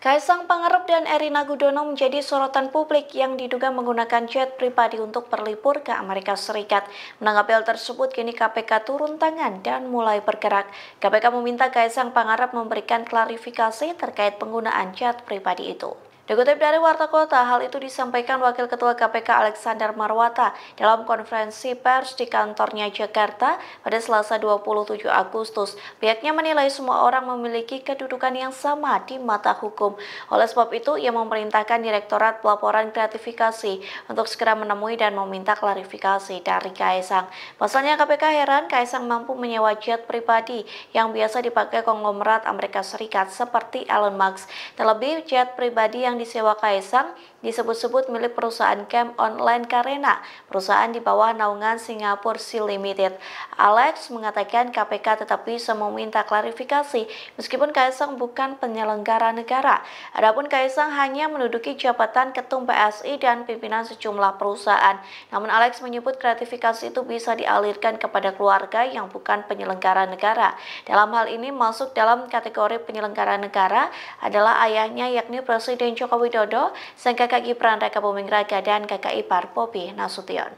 Kaisang Pangarep dan Erina Gudono menjadi sorotan publik yang diduga menggunakan jet pribadi untuk berlibur ke Amerika Serikat. Menanggapi hal tersebut, kini KPK turun tangan dan mulai bergerak. KPK meminta Kaisang Pangarep memberikan klarifikasi terkait penggunaan jet pribadi itu. Dikutip dari Warta Kota, hal itu disampaikan Wakil Ketua KPK Alexander Marwata dalam konferensi pers di kantornya Jakarta pada Selasa 27 Agustus. Pihaknya menilai semua orang memiliki kedudukan yang sama di mata hukum. Oleh sebab itu, ia memerintahkan Direktorat Pelaporan Gratifikasi untuk segera menemui dan meminta klarifikasi dari Kaisang. Pasalnya KPK heran Kaisang mampu menyewa jet pribadi yang biasa dipakai konglomerat Amerika Serikat seperti Elon Musk. Terlebih jet pribadi yang disewa Kaisang disebut-sebut milik perusahaan camp online Karena, perusahaan di bawah naungan Singapore Sea Limited. Alex mengatakan KPK tetap bisa meminta klarifikasi meskipun Kaisang bukan penyelenggara negara. Adapun Kaisang hanya menduduki jabatan ketum PSI dan pimpinan sejumlah perusahaan. Namun Alex menyebut gratifikasi itu bisa dialirkan kepada keluarga yang bukan penyelenggara negara. Dalam hal ini masuk dalam kategori penyelenggara negara adalah ayahnya yakni Presiden Jokowi Joko Widodo, sang kakak Gibran Raka Buming Raka, dan kakak ipar Popi Nasution.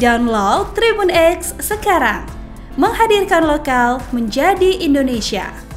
Download Tribun X sekarang, menghadirkan lokal menjadi Indonesia.